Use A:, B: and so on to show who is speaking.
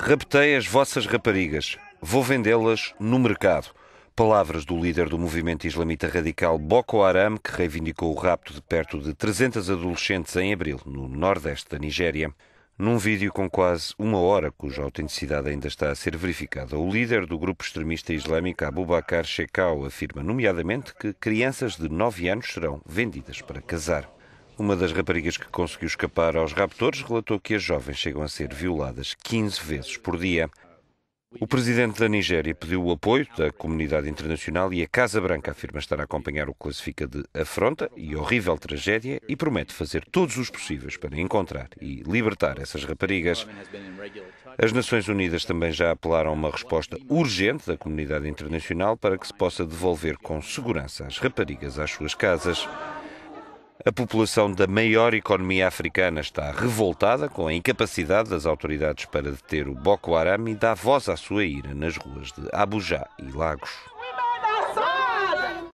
A: Raptei as vossas raparigas. Vou vendê-las no mercado. Palavras do líder do movimento islamita radical Boko Haram, que reivindicou o rapto de perto de 300 adolescentes em abril, no nordeste da Nigéria. Num vídeo com quase uma hora, cuja autenticidade ainda está a ser verificada, o líder do grupo extremista islâmico Abubakar Shekau afirma, nomeadamente, que crianças de 9 anos serão vendidas para casar. Uma das raparigas que conseguiu escapar aos raptores relatou que as jovens chegam a ser violadas 15 vezes por dia. O presidente da Nigéria pediu o apoio da comunidade internacional e a Casa Branca afirma estar a acompanhar o que classifica de afronta e horrível tragédia e promete fazer todos os possíveis para encontrar e libertar essas raparigas. As Nações Unidas também já apelaram a uma resposta urgente da comunidade internacional para que se possa devolver com segurança as raparigas às suas casas. A população da maior economia africana está revoltada com a incapacidade das autoridades para deter o Boko Haram e dá voz à sua ira nas ruas de Abuja e Lagos.